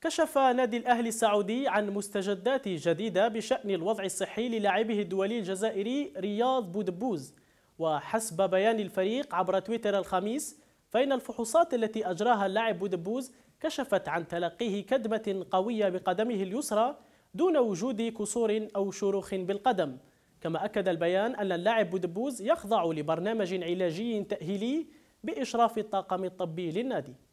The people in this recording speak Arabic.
كشف نادي الأهلي السعودي عن مستجدات جديدة بشأن الوضع الصحي للاعبه الدولي الجزائري رياض بودبوز وحسب بيان الفريق عبر تويتر الخميس فإن الفحوصات التي أجراها اللاعب بودبوز كشفت عن تلقيه كدمة قوية بقدمه اليسرى دون وجود كسور أو شروخ بالقدم كما أكد البيان أن اللاعب بودبوز يخضع لبرنامج علاجي تأهيلي بإشراف الطاقم الطبي للنادي